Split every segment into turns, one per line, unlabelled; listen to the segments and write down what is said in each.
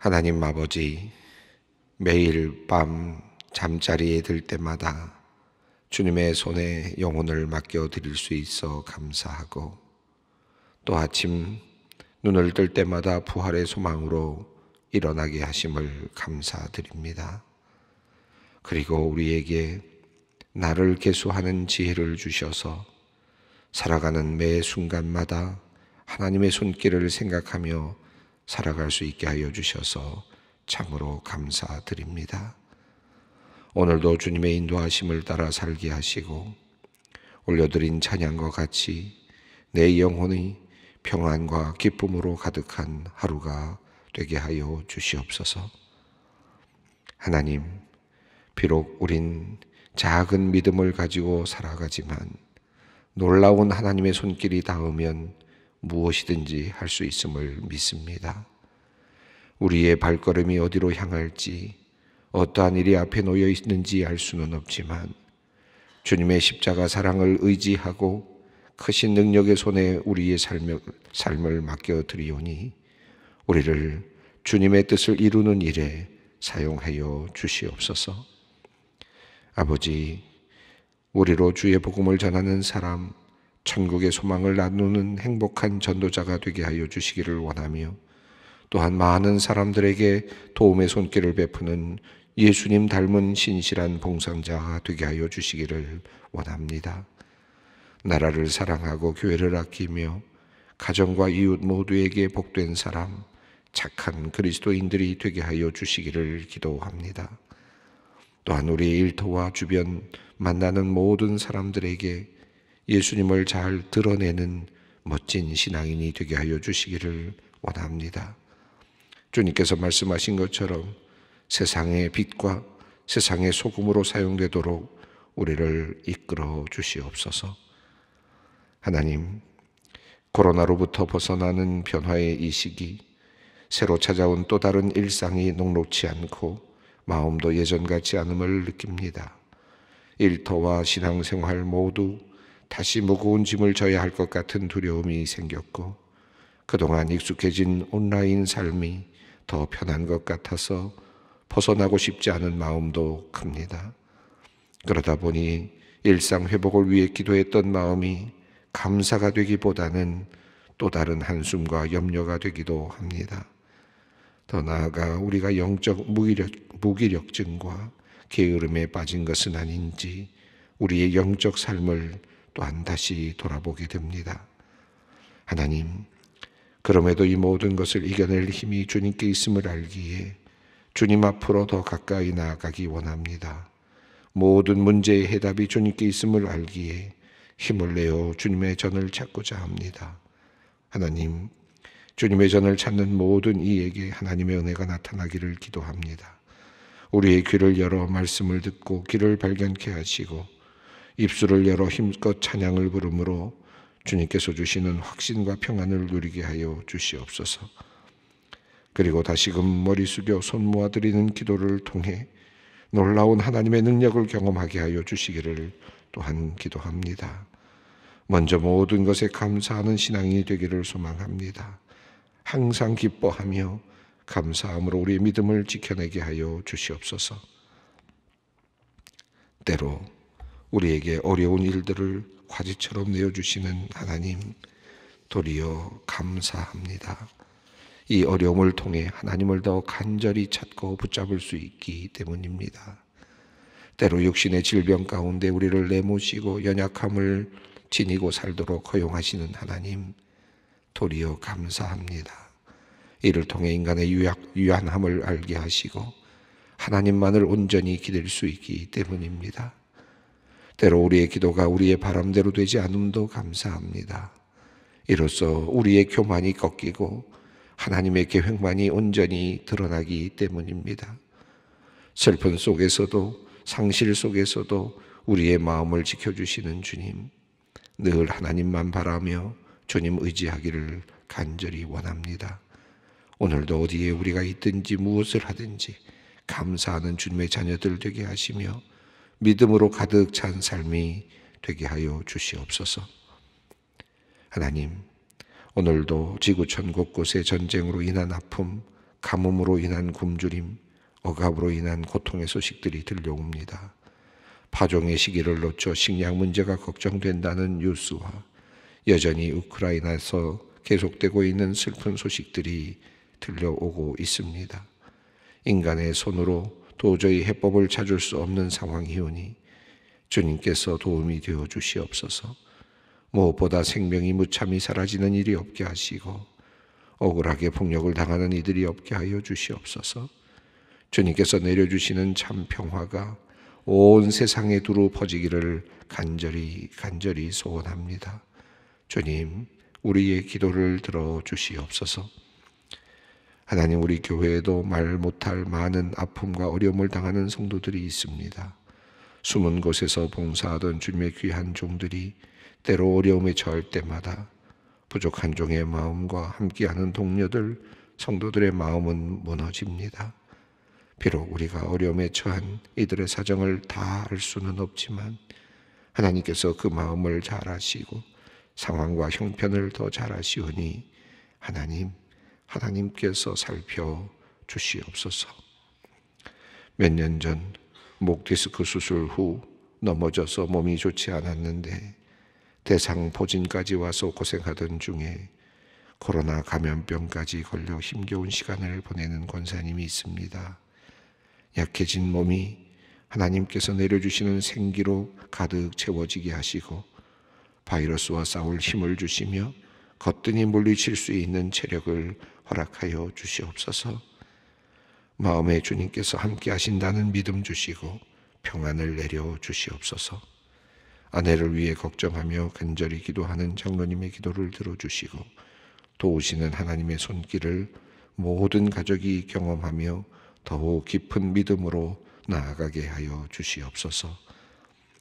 하나님 아버지, 매일 밤 잠자리에 들 때마다 주님의 손에 영혼을 맡겨드릴 수 있어 감사하고 또 아침 눈을 뜰 때마다 부활의 소망으로 일어나게 하심을 감사드립니다. 그리고 우리에게 나를 개수하는 지혜를 주셔서 살아가는 매 순간마다 하나님의 손길을 생각하며 살아갈 수 있게 하여 주셔서 참으로 감사드립니다. 오늘도 주님의 인도하심을 따라 살게 하시고 올려드린 찬양과 같이 내 영혼의 평안과 기쁨으로 가득한 하루가 되게 하여 주시옵소서. 하나님, 비록 우린 작은 믿음을 가지고 살아가지만 놀라운 하나님의 손길이 닿으면 무엇이든지 할 수 있음을 믿습니다. 우리의 발걸음이 어디로 향할지, 어떠한 일이 앞에 놓여 있는지 알 수는 없지만, 주님의 십자가 사랑을 의지하고 크신 능력의 손에 우리의 삶을, 삶을 맡겨드리오니, 우리를 주님의 뜻을 이루는 일에 사용하여 주시옵소서. 아버지, 우리로 주의 복음을 전하는 사람, 천국의 소망을 나누는 행복한 전도자가 되게 하여 주시기를 원하며 또한 많은 사람들에게 도움의 손길을 베푸는 예수님 닮은 신실한 봉상자 되게 하여 주시기를 원합니다. 나라를 사랑하고 교회를 아끼며 가정과 이웃 모두에게 복된 사람, 착한 그리스도인들이 되게 하여 주시기를 기도합니다. 또한 우리의 일터와 주변 만나는 모든 사람들에게 예수님을 잘 드러내는 멋진 신앙인이 되게 하여 주시기를 원합니다. 주님께서 말씀하신 것처럼 세상의 빛과 세상의 소금으로 사용되도록 우리를 이끌어 주시옵소서. 하나님, 코로나로부터 벗어나는 변화의 이 시기, 새로 찾아온 또 다른 일상이 녹록치 않고 마음도 예전 같지 않음을 느낍니다. 일터와 신앙생활 모두 다시 무거운 짐을 져야 할 것 같은 두려움이 생겼고 그동안 익숙해진 온라인 삶이 더 편한 것 같아서 벗어나고 싶지 않은 마음도 큽니다. 그러다 보니 일상 회복을 위해 기도했던 마음이 감사가 되기보다는 또 다른 한숨과 염려가 되기도 합니다. 더 나아가 우리가 영적 무기력, 무기력증과 게으름에 빠진 것은 아닌지 우리의 영적 삶을 또한 다시 돌아보게 됩니다. 하나님, 그럼에도 이 모든 것을 이겨낼 힘이 주님께 있음을 알기에 주님 앞으로 더 가까이 나아가기 원합니다. 모든 문제의 해답이 주님께 있음을 알기에 힘을 내어 주님의 전을 찾고자 합니다. 하나님, 주님의 전을 찾는 모든 이에게 하나님의 은혜가 나타나기를 기도합니다. 우리의 귀를 열어 말씀을 듣고 길을 발견케 하시고 입술을 열어 힘껏 찬양을 부르므로 주님께서 주시는 확신과 평안을 누리게 하여 주시옵소서. 그리고 다시금 머리 숙여 손 모아 드리는 기도를 통해 놀라운 하나님의 능력을 경험하게 하여 주시기를 또한 기도합니다. 먼저 모든 것에 감사하는 신앙이 되기를 소망합니다. 항상 기뻐하며 감사함으로 우리의 믿음을 지켜내게 하여 주시옵소서. 때로 우리에게 어려운 일들을 과제처럼 내어주시는 하나님, 도리어 감사합니다. 이 어려움을 통해 하나님을 더 간절히 찾고 붙잡을 수 있기 때문입니다. 때로 육신의 질병 가운데 우리를 내모시고 연약함을 지니고 살도록 허용하시는 하나님, 도리어 감사합니다. 이를 통해 인간의 유약, 유한함을 알게 하시고 하나님만을 온전히 기댈 수 있기 때문입니다. 때로 우리의 기도가 우리의 바람대로 되지 않음도 감사합니다. 이로써 우리의 교만이 꺾이고 하나님의 계획만이 온전히 드러나기 때문입니다. 슬픔 속에서도 상실 속에서도 우리의 마음을 지켜주시는 주님, 늘 하나님만 바라며 주님 의지하기를 간절히 원합니다. 오늘도 어디에 우리가 있든지 무엇을 하든지 감사하는 주님의 자녀들 되게 하시며 믿음으로 가득 찬 삶이 되게 하여 주시옵소서. 하나님, 오늘도 지구촌 곳곳의 전쟁으로 인한 아픔, 가뭄으로 인한 굶주림, 억압으로 인한 고통의 소식들이 들려옵니다. 파종의 시기를 놓쳐 식량 문제가 걱정된다는 뉴스와 여전히 우크라이나에서 계속되고 있는 슬픈 소식들이 들려오고 있습니다. 인간의 손으로 도저히 해법을 찾을 수 없는 상황이오니 주님께서 도움이 되어 주시옵소서. 무엇보다 생명이 무참히 사라지는 일이 없게 하시고 억울하게 폭력을 당하는 이들이 없게 하여 주시옵소서. 주님께서 내려주시는 참 평화가 온 세상에 두루 퍼지기를 간절히 간절히 소원합니다. 주님, 우리의 기도를 들어 주시옵소서. 하나님 우리 교회에도 말 못할 많은 아픔과 어려움을 당하는 성도들이 있습니다. 숨은 곳에서 봉사하던 주님의 귀한 종들이 때로 어려움에 처할 때마다 부족한 종의 마음과 함께하는 동료들, 성도들의 마음은 무너집니다. 비록 우리가 어려움에 처한 이들의 사정을 다 알 수는 없지만 하나님께서 그 마음을 잘 아시고 상황과 형편을 더 잘 아시오니 하나님 하나님께서 살펴 주시옵소서. 몇 년 전 목디스크 수술 후 넘어져서 몸이 좋지 않았는데 대상포진까지 와서 고생하던 중에 코로나 감염병까지 걸려 힘겨운 시간을 보내는 권사님이 있습니다. 약해진 몸이 하나님께서 내려주시는 생기로 가득 채워지게 하시고 바이러스와 싸울 힘을 주시며 거뜬히 물리칠 수 있는 체력을 허락하여 주시옵소서. 마음에 주님께서 함께 하신다는 믿음 주시고 평안을 내려 주시옵소서. 아내를 위해 걱정하며 간절히 기도하는 장로님의 기도를 들어주시고 도우시는 하나님의 손길을 모든 가족이 경험하며 더욱 깊은 믿음으로 나아가게 하여 주시옵소서.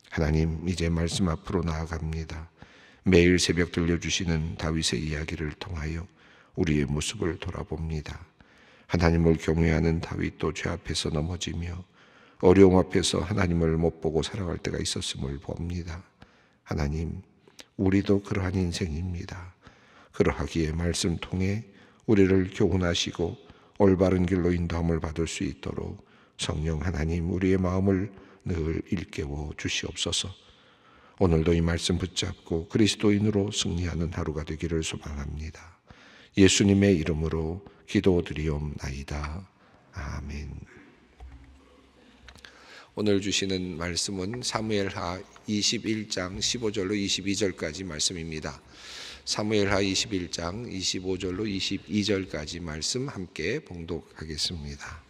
하나님, 이제 말씀 앞으로 나아갑니다. 매일 새벽 들려주시는 다윗의 이야기를 통하여 우리의 모습을 돌아봅니다. 하나님을 경외하는 다윗도 죄 앞에서 넘어지며 어려움 앞에서 하나님을 못 보고 살아갈 때가 있었음을 봅니다. 하나님, 우리도 그러한 인생입니다. 그러하기에 말씀 통해 우리를 교훈하시고 올바른 길로 인도함을 받을 수 있도록 성령 하나님 우리의 마음을 늘 일깨워 주시옵소서. 오늘도 이 말씀 붙잡고 그리스도인으로 승리하는 하루가 되기를 소망합니다. 예수님의 이름으로 기도드리옵나이다. 아멘. 오늘 주시는 말씀은 사무엘하 21장 15절로 22절까지 말씀입니다. 사무엘하 21장 25절로 22절까지 말씀 함께 봉독하겠습니다.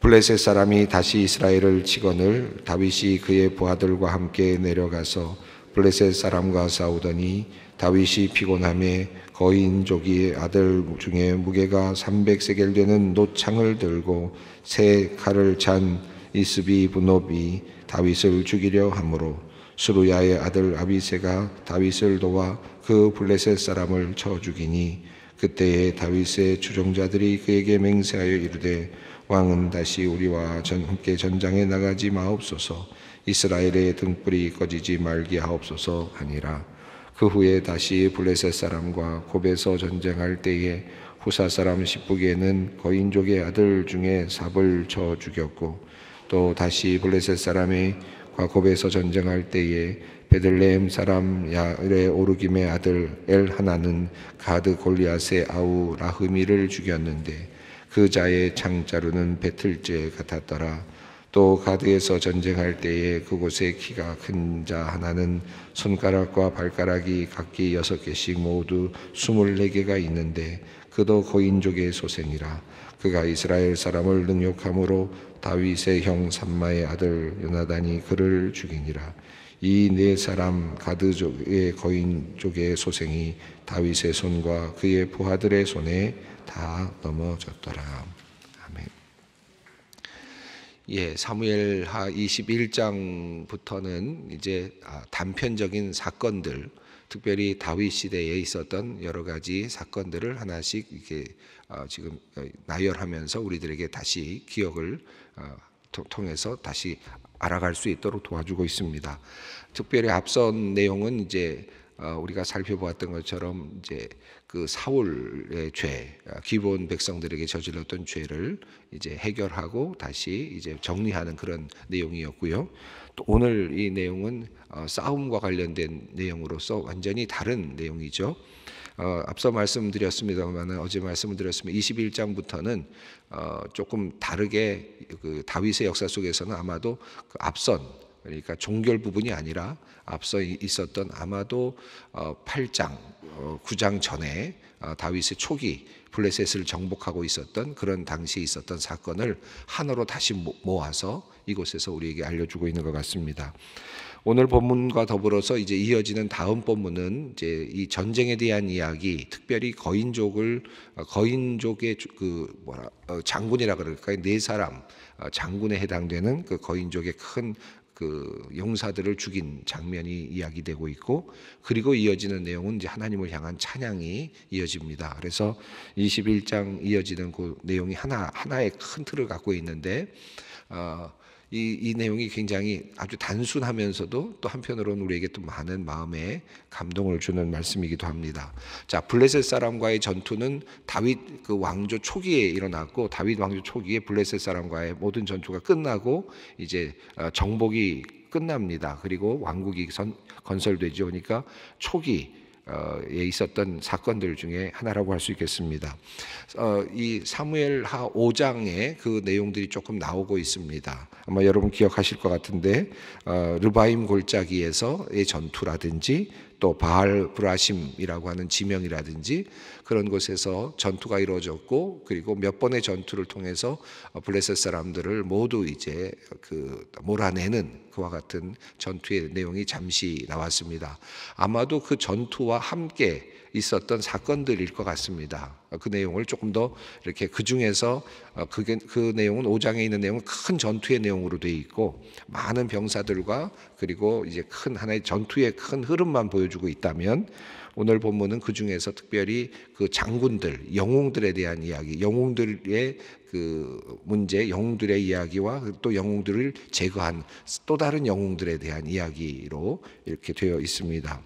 블레셋 사람이 다시 이스라엘을 치거늘 다윗이 그의 부하들과 함께 내려가서 블레셋 사람과 싸우더니 다윗이 피곤함에 거의 인족이 아들 중에 무게가 300세겔 되는 노창을 들고 새 칼을 찬 이스비 분노비 다윗을 죽이려 함으로 수루야의 아들 아비세가 다윗을 도와 그 블레셋 사람을 쳐 죽이니 그때에 다윗의 추종자들이 그에게 맹세하여 이르되 왕은 다시 우리와 전, 함께 전장에 나가지 마옵소서 이스라엘의 등불이 꺼지지 말게 하옵소서 하니라 그 후에 다시 블레셋 사람과 곱에서 전쟁할 때에 후사 사람 십부게는 거인족의 아들 중에 삽을 쳐 죽였고 또 다시 블레셋 사람이 과곱에서 전쟁할 때에 베들레헴 사람 야레 오르김의 아들 엘 하나는 가드 골리앗의 아우 라흐미를 죽였는데 그 자의 창자루는 배틀제 같았더라. 또 가드에서 전쟁할 때에 그곳의 키가 큰 자 하나는 손가락과 발가락이 각기 여섯 개씩 모두 스물네 개가 있는데 그도 거인족의 소생이라 그가 이스라엘 사람을 능욕함으로 다윗의 형 삼마의 아들 요나단이 그를 죽이니라 이 네 사람 가드족의 거인족의 소생이 다윗의 손과 그의 부하들의 손에 다 넘어졌더라. 예, 사무엘하 21장부터는 이제 아, 단편적인 사건들, 특별히 다윗 시대에 있었던 여러 가지 사건들을 하나씩 이렇게 어, 지금 어, 나열하면서 우리들에게 다시 기억을 어, 통해서 다시 알아갈 수 있도록 도와주고 있습니다. 특별히 앞선 내용은 이제 어, 우리가 살펴보았던 것처럼 이제 그 사울의 죄, 어, 기본 백성들에게 저질렀던 죄를 이제 해결하고 다시 이제 정리하는 그런 내용이었고요. 또 오늘 이 내용은 어, 싸움과 관련된 내용으로서 완전히 다른 내용이죠. 어, 앞서 말씀드렸습니다만 어제 말씀을 드렸으면 21장부터는 어, 조금 다르게 그 다윗의 역사 속에서는 아마도 그 앞선 그러니까 종결 부분이 아니라 앞서 있었던 아마도 8장, 어, 9장 어, 전에 어, 다윗의 초기 블레셋을 정복하고 있었던 그런 당시에 있었던 사건을 하나로 다시 모아서 이곳에서 우리에게 알려주고 있는 것 같습니다. 오늘 본문과 더불어서 이제 이어지는 다음 본문은 이제 이 전쟁에 대한 이야기, 특별히 거인족을 거인족의 그 뭐라 장군이라 그럴까요? 네 사람 장군에 해당되는 그 거인족의 큰그 용사들을 죽인 장면이 이야기되고 있고 그리고 이어지는 내용은 이제 하나님을 향한 찬양이 이어집니다. 그래서 21장 이어지는 그 내용이 하나 하나의 큰 틀을 갖고 있는데 어, 이, 이 내용이 굉장히 아주 단순하면서도 또 한편으로는 우리에게 또 많은 마음에 감동을 주는 말씀이기도 합니다. 자, 블레셋 사람과의 전투는 다윗 그 왕조 초기에 일어났고 다윗 왕조 초기에 블레셋 사람과의 모든 전투가 끝나고 이제 어, 정복이 끝납니다. 그리고 왕국이 선, 건설되죠. 그러니까 초기 어에 있었던 사건들 중에 하나라고 할 수 있겠습니다. 어이 사무엘하 5장에 그 내용들이 조금 나오고 있습니다. 아마 여러분 기억하실 것 같은데 어 르바임 골짜기에서의 전투라든지 또 바알 브라심이라고 하는 지명이라든지 그런 곳에서 전투가 이루어졌고 그리고 몇 번의 전투를 통해서 블레셋 사람들을 모두 이제 그 몰아내는 그와 같은 전투의 내용이 잠시 나왔습니다. 아마도 그 전투와 함께 있었던 사건들일 것 같습니다. 그 내용을 조금 더 이렇게 그 중에서 그, 그 내용은 5장에 있는 내용은 큰 전투의 내용으로 돼 있고 많은 병사들과 그리고 이제 큰 하나의 전투의 큰 흐름만 보여주고 있다면 오늘 본문은 그 중에서 특별히 그 장군들, 영웅들에 대한 이야기, 영웅들의 그 문제, 영웅들의 이야기와 또 영웅들을 제거한 또 다른 영웅들에 대한 이야기로 이렇게 되어 있습니다.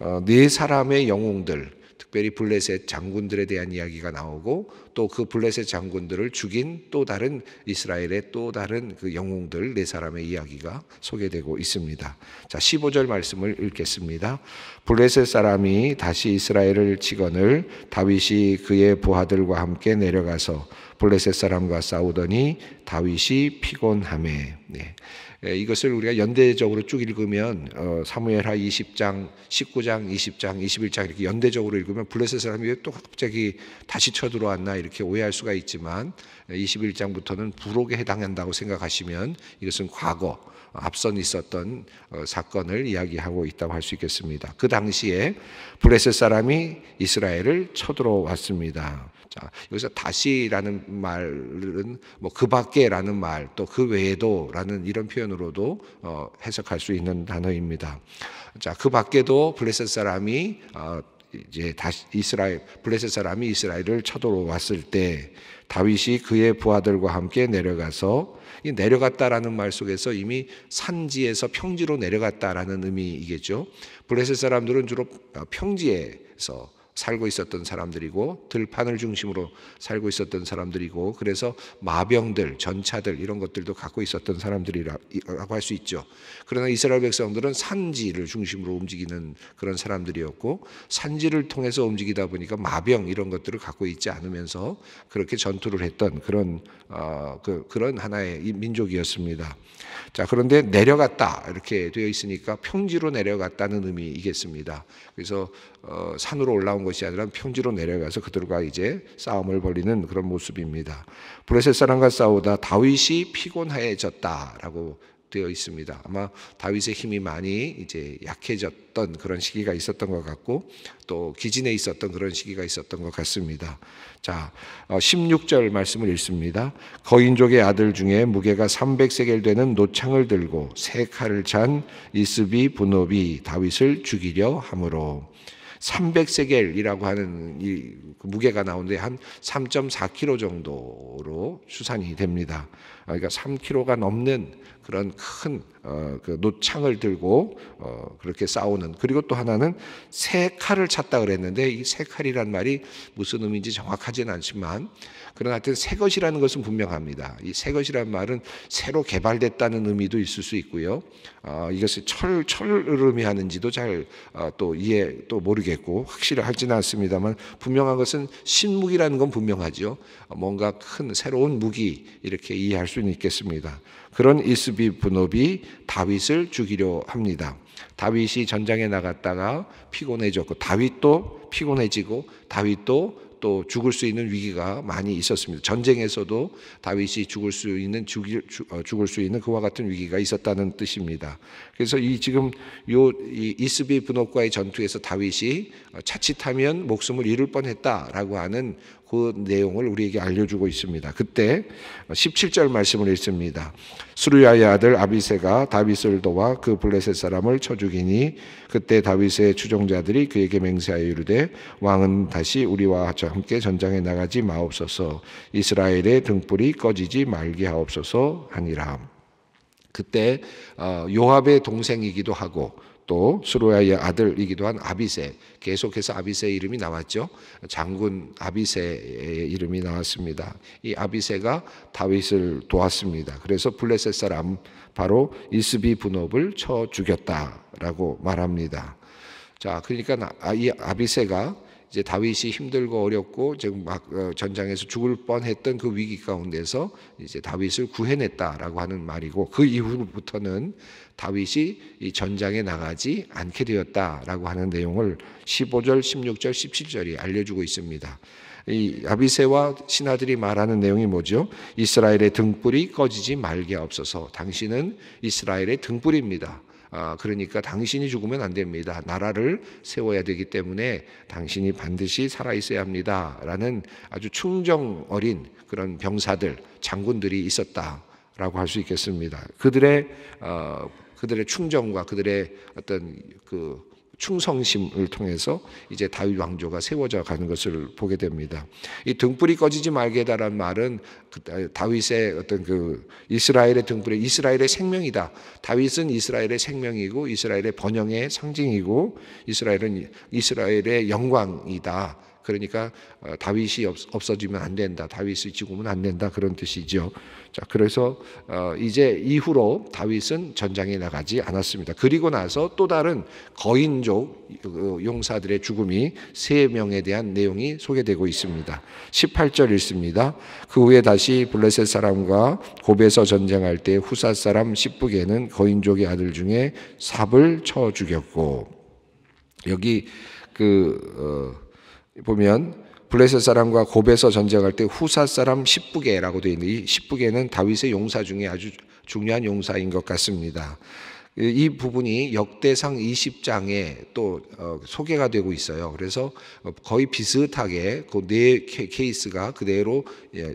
어, 네 사람의 영웅들, 특별히 블레셋 장군들에 대한 이야기가 나오고 또 그 블레셋 장군들을 죽인 또 다른 이스라엘의 또 다른 그 영웅들 네 사람의 이야기가 소개되고 있습니다. 자, 15절 말씀을 읽겠습니다. 블레셋 사람이 다시 이스라엘을 치거늘 다윗이 그의 부하들과 함께 내려가서 블레셋 사람과 싸우더니 다윗이 피곤함에 네. 예, 이것을 우리가 연대적으로 쭉 읽으면 어, 사무엘하 20장, 19장, 20장, 21장 이렇게 연대적으로 읽으면 블레셋 사람이 왜 또 갑자기 다시 쳐들어왔나 이렇게 오해할 수가 있지만 21장부터는 예, 부록에 해당한다고 생각하시면 이것은 과거 앞선 있었던 어, 사건을 이야기하고 있다고 할 수 있겠습니다. 그 당시에 블레셋 사람이 이스라엘을 쳐들어왔습니다. 자, 여기서 다시라는 말은 뭐 그 밖에라는 말, 또 그 외에도라는 이런 표현으로도 어, 해석할 수 있는 단어입니다. 자, 그 밖에도 블레셋 사람이 어, 이제 다시 이스라엘 블레셋 사람이 이스라엘을 쳐들어왔을 때 다윗이 그의 부하들과 함께 내려가서 이 내려갔다라는 말 속에서 이미 산지에서 평지로 내려갔다라는 의미이겠죠. 블레셋 사람들은 주로 평지에서 살고 있었던 사람들이고 들판을 중심으로 살고 있었던 사람들이고 그래서 마병들, 전차들 이런 것들도 갖고 있었던 사람들이라고 할 수 있죠. 그러나 이스라엘 백성들은 산지를 중심으로 움직이는 그런 사람들이었고 산지를 통해서 움직이다 보니까 마병 이런 것들을 갖고 있지 않으면서 그렇게 전투를 했던 그런 어, 그, 그런 하나의 민족이었습니다. 자 그런데 내려갔다 이렇게 되어 있으니까 평지로 내려갔다는 의미이겠습니다. 그래서 어, 산으로 올라온 것이 아니라 평지로 내려가서 그들과 이제 싸움을 벌이는 그런 모습입니다. 블레셋 사람과 싸우다 다윗이 피곤해졌다라고 되어 있습니다. 아마 다윗의 힘이 많이 이제 약해졌던 그런 시기가 있었던 것 같고 또 기진에 있었던 그런 시기가 있었던 것 같습니다. 자, 16절 어, 말씀을 읽습니다. 거인족의 아들 중에 무게가 300세겔 되는 노창을 들고 세 칼을 찬 이스비 분업이 다윗을 죽이려 함으로 300세겔이라고 하는 이 그 무게가 나오는데 한 3.4kg 정도로 추산이 됩니다. 아, 그러니까 3kg가 넘는 그런 큰 어, 그 노창을 들고 어, 그렇게 싸우는 그리고 또 하나는 새 칼을 찾다 그랬는데 이 새 칼이란 말이 무슨 의미인지 정확하진 않지만 그러나 하여튼 새 것이라는 것은 분명합니다. 이 새 것이란 말은 새로 개발됐다는 의미도 있을 수 있고요. 어, 이것이 철, 철을 의미하는지도 잘또 어, 이해 또 모르겠고 확실하지는 않습니다만 분명한 것은 신무기라는 건 분명하죠. 뭔가 큰 새로운 무기 이렇게 이해할 수는 있겠습니다. 그런 이스비 분업이 다윗을 죽이려 합니다. 다윗이 전장에 나갔다가 피곤해졌고 다윗도 피곤해지고 다윗도 또 죽을 수 있는 위기가 많이 있었습니다. 전쟁에서도 다윗이 죽을 수 있는 죽일, 어, 죽을 수 있는 그와 같은 위기가 있었다는 뜻입니다. 그래서 이 지금 요 이스비 분업과의 전투에서 다윗이 어, 자칫하면 목숨을 잃을 뻔했다라고 하는 그 내용을 우리에게 알려주고 있습니다. 그때 17절 말씀을 읽습니다. 수르야의 아들 아비세가 다윗을 도와 그 블레셋 사람을 쳐 죽이니 그때 다윗의 추종자들이 그에게 맹세하여 이르되 왕은 다시 우리와 함께 전장에 나가지 마옵소서 이스라엘의 등불이 꺼지지 말게 하옵소서 하니라. 그때 어, 요압의 동생이기도 하고 또 수로야의 아들이기도 한 아비세 계속해서 아비세의 이름이 나왔죠. 장군 아비세의 이름이 나왔습니다. 이 아비세가 다윗을 도왔습니다. 그래서 블레셋 사람 바로 이스비 분업을 쳐 죽였다라고 말합니다. 자, 그러니까 아, 이 아비세가 이제 다윗이 힘들고 어렵고 지금 막 어, 전장에서 죽을 뻔했던 그 위기 가운데서 이제 다윗을 구해냈다라고 하는 말이고 그 이후부터는 다윗이 이 전장에 나가지 않게 되었다라고 하는 내용을 15절, 16절, 17절이 알려주고 있습니다. 이 아비세와 신하들이 말하는 내용이 뭐죠? 이스라엘의 등불이 꺼지지 말게 없어서 당신은 이스라엘의 등불입니다. 아, 그러니까 당신이 죽으면 안 됩니다. 나라를 세워야 되기 때문에 당신이 반드시 살아 있어야 합니다. 라는 아주 충정 어린 그런 병사들, 장군들이 있었다라고 할 수 있겠습니다. 그들의 어, 그들의 충정과 그들의 어떤 그 충성심을 통해서 이제 다윗 왕조가 세워져 가는 것을 보게 됩니다. 이 등불이 꺼지지 말게다라는 말은 그 다윗의 어떤 그 이스라엘의 등불이 이스라엘의 생명이다. 다윗은 이스라엘의 생명이고 이스라엘의 번영의 상징이고 이스라엘은 이스라엘의 영광이다. 그러니까 어, 다윗이 없어지면 안 된다. 다윗이 죽으면 안 된다. 그런 뜻이죠. 자, 그래서 어, 이제 이후로 다윗은 전장에 나가지 않았습니다. 그리고 나서 또 다른 거인족 용사들의 죽음이 세 명에 대한 내용이 소개되고 있습니다. 18절 읽습니다. 그 후에 다시 블레셋 사람과 고베서 전쟁할 때 후사 사람 십부개는 거인족의 아들 중에 삽을 쳐 죽였고 여기 그 어, 보면 블레셋 사람과 고베서 전쟁할 때 후사 사람 십부계라고 되어 있는데 이 십부계는 다윗의 용사 중에 아주 중요한 용사인 것 같습니다. 이 부분이 역대상 20장에 또 어, 소개가 되고 있어요. 그래서 거의 비슷하게 그 네 케이스가 그대로 예,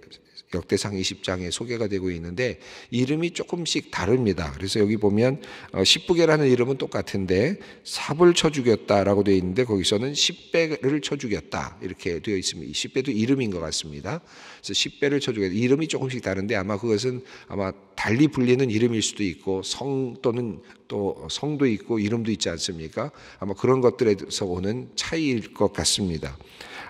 역대상 20장에 소개가 되고 있는데 이름이 조금씩 다릅니다. 그래서 여기 보면 어, 십부계라는 이름은 똑같은데 삽을 쳐 죽였다라고 되어 있는데 거기서는 십배를 쳐 죽였다 이렇게 되어 있습니다. 십배도 이름인 것 같습니다. 그래서 십배를 쳐 죽였다. 이름이 조금씩 다른데 아마 그것은 아마 달리 불리는 이름일 수도 있고 성 또는 또 성도 있고 이름도 있지 않습니까? 아마 그런 것들에서 오는 차이일 것 같습니다.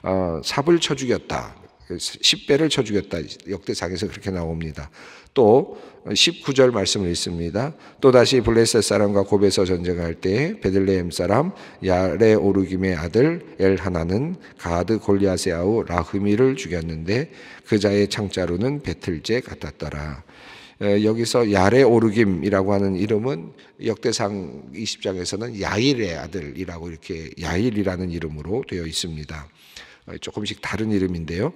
어, 삽을 쳐 죽였다. 10배를 그 쳐주겠다. 역대상에서 그렇게 나옵니다. 또 19절 말씀을 읽습니다. 또다시 블레셋 사람과 고베서 전쟁할 때 베들레헴 사람 야레 오르김의 아들 엘하나는 가드 골리앗의 아우 라흐미를 죽였는데 그자의 창자루는 배틀제 같았더라. 여기서 야레 오르김이라고 하는 이름은 역대상 20장에서는 야일의 아들이라고 이렇게 야일이라는 이름으로 되어 있습니다. 어, 조금씩 다른 이름인데요.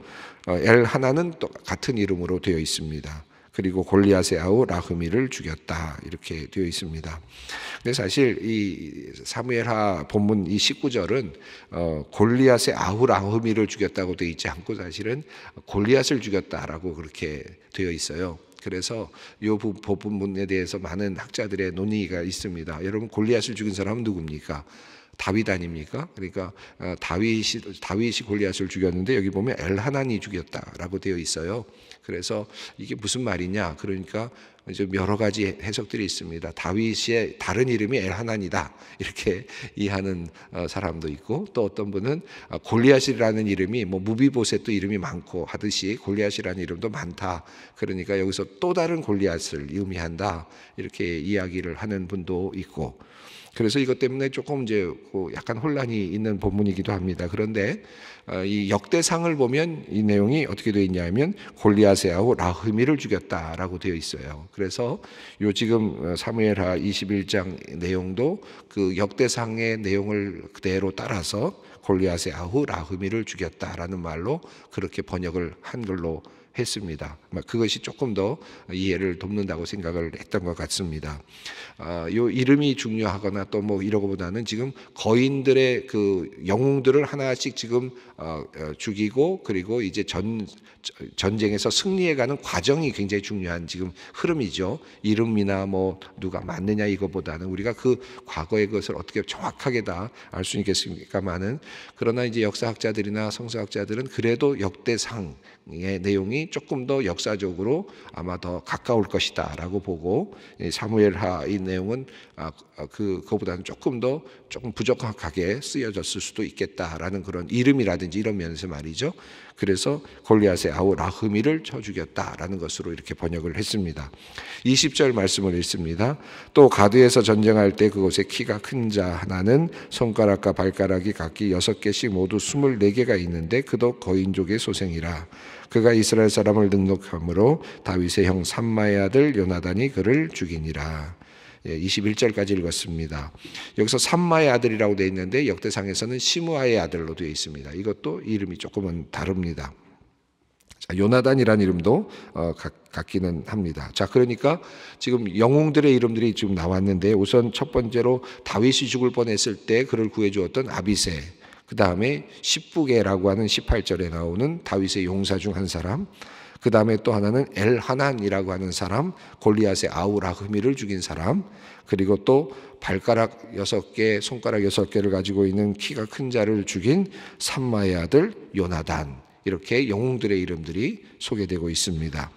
어, 엘 하나는 또 같은 이름으로 되어 있습니다. 그리고 골리앗의 아우 라흐미를 죽였다 이렇게 되어 있습니다. 근데 사실 이 사무엘하 본문 이 19절은 어, 골리앗의 아우 라흐미를 죽였다고 되어 있지 않고 사실은 골리앗을 죽였다라고 그렇게 되어 있어요. 그래서 이 부분에 대해서 많은 학자들의 논의가 있습니다. 여러분 골리앗을 죽인 사람은 누굽니까? 다윗 아닙니까? 그러니까 어, 다윗이 다윗이 골리앗을 죽였는데 여기 보면 엘하나니 죽였다라고 되어 있어요. 그래서 이게 무슨 말이냐? 그러니까 이제 여러 가지 해석들이 있습니다. 다윗의 다른 이름이 엘하나니다 이렇게 이해하는 어, 사람도 있고 또 어떤 분은 아, 골리앗이라는 이름이 뭐 무비보셋도 이름이 많고 하듯이 골리앗이라는 이름도 많다. 그러니까 여기서 또 다른 골리앗을 의미한다 이렇게 이야기를 하는 분도 있고. 그래서 이것 때문에 조금 이제 그 약간 혼란이 있는 본문이기도 합니다. 그런데 어, 이 역대상을 보면 이 내용이 어떻게 되어 있냐면 골리아세하고 라흐미를 죽였다라고 되어 있어요. 그래서 요 지금 어, 사무엘하 21장 내용도 그 역대상의 내용을 그대로 따라서 골리아세 아후 라흐미를 죽였다라는 말로 그렇게 번역을 한글로 했습니다. 뭐 그것이 조금 더 이해를 돕는다고 생각을 했던 것 같습니다. 아, 요 이름이 중요하거나 또 뭐 이러고보다는 지금 거인들의 그 영웅들을 하나씩 지금 어, 어, 죽이고 그리고 이제 전 전쟁에서 승리해가는 과정이 굉장히 중요한 지금 흐름이죠. 이름이나 뭐 누가 맞느냐 이거보다는 우리가 그 과거의 것을 어떻게 정확하게 다 알 수 있겠습니까? 많은 그러나 이제 역사학자들이나 성서학자들은 그래도 역대상 이 예, 내용이 조금 더 역사적으로 아마 더 가까울 것이다라고 보고 예, 사무엘하 이 내용은 아, 아, 그 그보다는 조금 더 조금 부족하게 쓰여졌을 수도 있겠다라는 그런 이름이라든지 이런 면에서 말이죠. 그래서 골리앗의 아우 라흐미를 쳐 죽였다라는 것으로 이렇게 번역을 했습니다. 20절 말씀을 읽습니다. 또 가드에서 전쟁할 때 그곳에 키가 큰 자 하나는 손가락과 발가락이 각기 여섯 개씩 모두 24개가 있는데 그도 거인족의 소생이라 그가 이스라엘 사람을 등록함으로 다윗의 형 삼마의 아들 요나단이 그를 죽이니라. 21절까지 예, 읽었습니다. 여기서 삼마의 아들이라고 되어 있는데 역대상에서는 시무아의 아들로 되어 있습니다. 이것도 이름이 조금은 다릅니다. 요나단이라는 이름도 어, 같기는 합니다. 자, 그러니까 지금 영웅들의 이름들이 지금 나왔는데 우선 첫 번째로 다윗이 죽을 뻔했을 때 그를 구해 주었던 아비세. 그 다음에 십부계라고 하는 18절에 나오는 다윗의 용사 중 한 사람, 그 다음에 또 하나는 엘하난이라고 하는 사람, 골리앗의 아우라흐미를 죽인 사람, 그리고 또 발가락 여섯 개, 손가락 여섯 개를 가지고 있는 키가 큰 자를 죽인 산마의 아들 요나단. 이렇게 영웅들의 이름들이 소개되고 있습니다.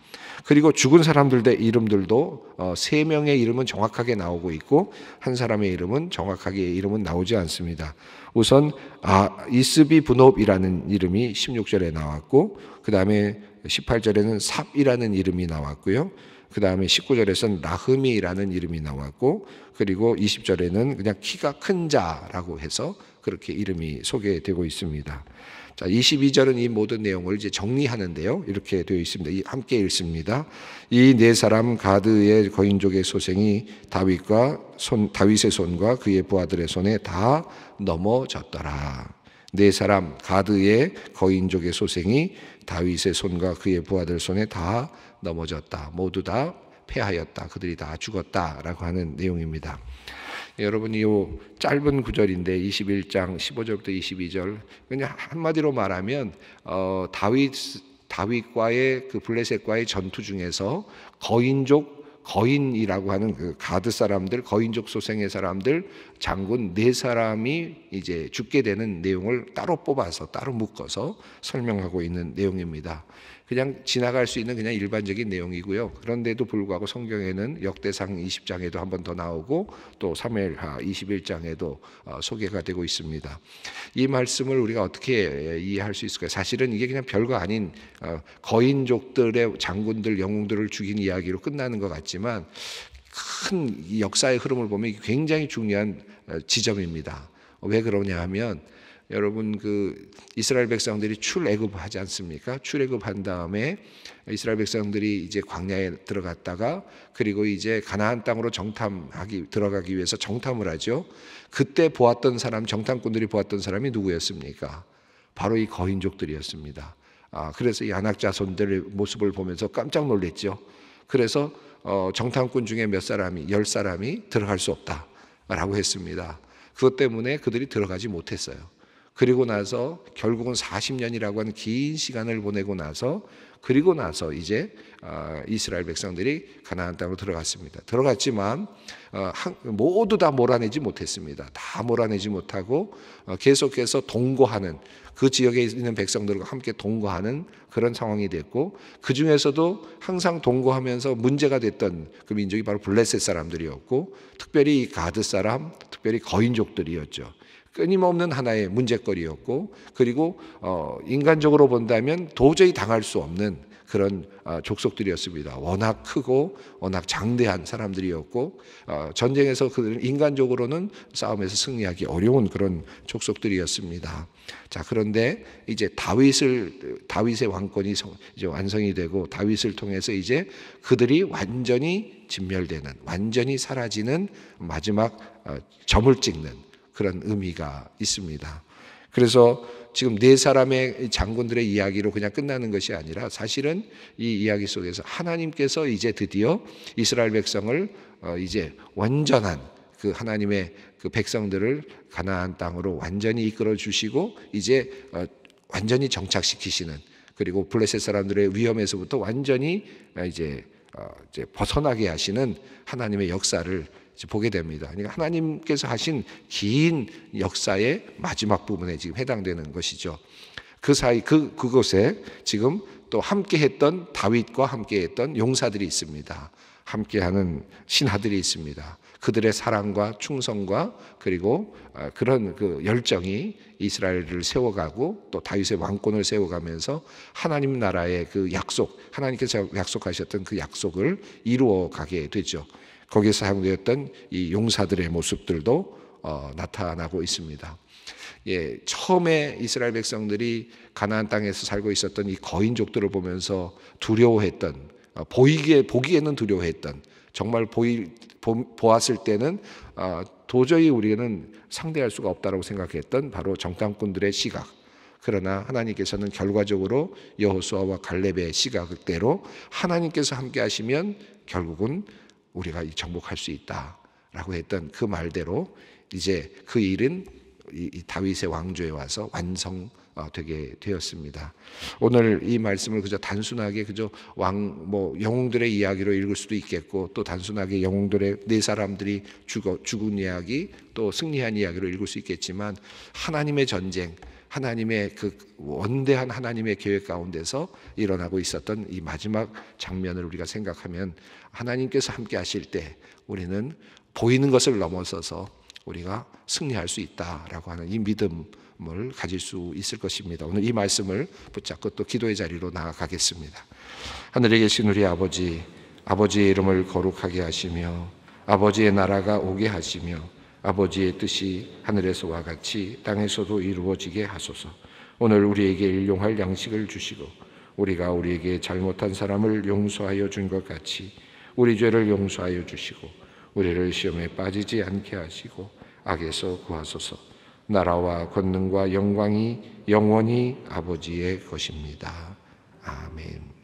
그리고 죽은 사람들의 이름들도 어, 세 명의 이름은 정확하게 나오고 있고 한 사람의 이름은 정확하게 이름은 나오지 않습니다. 우선 아, 이스비 분홉이라는 이름이 16절에 나왔고 그 다음에 18절에는 삽이라는 이름이 나왔고요. 그 다음에 1 9절에선는 나흐미라는 이름이 나왔고 그리고 20절에는 그냥 키가 큰 자라고 해서 그렇게 이름이 소개되고 있습니다. 자, 22절은 이 모든 내용을 이제 정리하는데요. 이렇게 되어 있습니다. 함께 읽습니다. 이 네 사람 가드의 거인족의 소생이 다윗과 손, 다윗의 손과 그의 부하들의 손에 다 넘어졌더라. 네 사람 가드의 거인족의 소생이 다윗의 손과 그의 부하들 손에 다 넘어졌다. 모두 다 패하였다. 그들이 다 죽었다라고 하는 내용입니다. 여러분이 요 짧은 구절인데 21장 15절부터 22절 그냥 한마디로 말하면 어, 다윗 다윗과의 그 블레셋과의 전투 중에서 거인족 거인이라고 하는 그 가드 사람들, 거인족 소생의 사람들, 장군 네 사람이 이제 죽게 되는 내용을 따로 뽑아서 따로 묶어서 설명하고 있는 내용입니다. 그냥 지나갈 수 있는 그냥 일반적인 내용이고요. 그런데도 불구하고 성경에는 역대상 20장에도 한 번 더 나오고 또3무엘하 21장에도 어, 소개가 되고 있습니다. 이 말씀을 우리가 어떻게 예, 이해할 수 있을까요? 사실은 이게 그냥 별거 아닌 어, 거인족들의 장군들 영웅들을 죽인 이야기로 끝나는 것 같지만 큰 역사의 흐름을 보면 굉장히 중요한 어, 지점입니다. 왜 그러냐 하면 여러분 그 이스라엘 백성들이 출애굽하지 않습니까? 출애굽한 다음에 이스라엘 백성들이 이제 광야에 들어갔다가 그리고 이제 가나안 땅으로 정탐하기 들어가기 위해서 정탐을 하죠. 그때 보았던 사람 정탐꾼들이 보았던 사람이 누구였습니까? 바로 이 거인족들이었습니다. 아, 그래서 이 안악자손들의 모습을 보면서 깜짝 놀랐죠. 그래서 어, 정탐꾼 중에 몇 사람이 열 사람이 들어갈 수 없다라고 했습니다. 그것 때문에 그들이 들어가지 못했어요. 그리고 나서 결국은 40년이라고 하는 긴 시간을 보내고 나서 그리고 나서 이제 아, 이스라엘 백성들이 가나안 땅으로 들어갔습니다. 들어갔지만 어, 모두 다 몰아내지 못했습니다. 다 몰아내지 못하고 어, 계속해서 동거하는 그 지역에 있는 백성들과 함께 동거하는 그런 상황이 됐고 그 중에서도 항상 동거하면서 문제가 됐던 그 민족이 바로 블레셋 사람들이었고 특별히 가드 사람, 특별히 거인족들이었죠. 끊임없는 하나의 문제거리였고 그리고 어, 인간적으로 본다면 도저히 당할 수 없는 그런 어, 족속들이었습니다. 워낙 크고 워낙 장대한 사람들이었고 어, 전쟁에서 그들은 인간적으로는 싸움에서 승리하기 어려운 그런 족속들이었습니다. 자 그런데 이제 다윗을 다윗의 왕권이 이제 완성이 되고 다윗을 통해서 이제 그들이 완전히 진멸되는 완전히 사라지는 마지막 어, 점을 찍는 그런 의미가 있습니다. 그래서 지금 네 사람의 장군들의 이야기로 그냥 끝나는 것이 아니라 사실은 이 이야기 속에서 하나님께서 이제 드디어 이스라엘 백성을 어, 이제 완전한 그 하나님의 그 백성들을 가나안 땅으로 완전히 이끌어 주시고 이제 어, 완전히 정착시키시는 그리고 블레셋 사람들의 위험에서부터 완전히 어, 이제 이제 벗어나게 하시는 하나님의 역사를 보게 됩니다. 그러니까 하나님께서 하신 긴 역사의 마지막 부분에 지금 해당되는 것이죠. 그 사이 그 그곳에 지금 또 함께했던 다윗과 함께했던 용사들이 있습니다. 함께하는 신하들이 있습니다. 그들의 사랑과 충성과 그리고 아, 그런 그 열정이 이스라엘을 세워가고 또 다윗의 왕권을 세워가면서 하나님 나라의 그 약속, 하나님께서 약속하셨던 그 약속을 이루어 가게 되죠. 거기에 사용되었던 이 용사들의 모습들도 어, 나타나고 있습니다. 예, 처음에 이스라엘 백성들이 가나안 땅에서 살고 있었던 이 거인족들을 보면서 두려워했던 어, 보이기에 보기에는 두려워했던 정말 보이 보, 보았을 때는 어, 도저히 우리는 상대할 수가 없다라고 생각했던 바로 정탐꾼들의 시각. 그러나 하나님께서는 결과적으로 여호수아와 갈렙의 시각대로 하나님께서 함께 하시면 결국은 우리가 정복할 수 있다라고 했던 그 말대로 이제 그 일은 이, 다윗의 왕조에 와서 완성 어, 되게 되었습니다. 오늘 이 말씀을 그저 단순하게 그저 왕뭐 영웅들의 이야기로 읽을 수도 있겠고 또 단순하게 영웅들의 네 사람들이 죽어 죽은 이야기 또 승리한 이야기로 읽을 수 있겠지만 하나님의 전쟁 하나님의 그 원대한 하나님의 계획 가운데서 일어나고 있었던 이 마지막 장면을 우리가 생각하면 하나님께서 함께 하실 때 우리는 보이는 것을 넘어서서 우리가 승리할 수 있다라고 하는 이 믿음을 가질 수 있을 것입니다. 오늘 이 말씀을 붙잡고 또 기도의 자리로 나아가겠습니다. 하늘에 계신 우리 아버지, 아버지의 이름을 거룩하게 하시며 아버지의 나라가 오게 하시며 아버지의 뜻이 하늘에서와 같이 땅에서도 이루어지게 하소서. 오늘 우리에게 일용할 양식을 주시고 우리가 우리에게 잘못한 사람을 용서하여 준 것 같이 우리 죄를 용서하여 주시고 우리를 시험에 빠지지 않게 하시고 악에서 구하소서. 나라와 권능과 영광이 영원히 아버지의 것입니다. 아멘.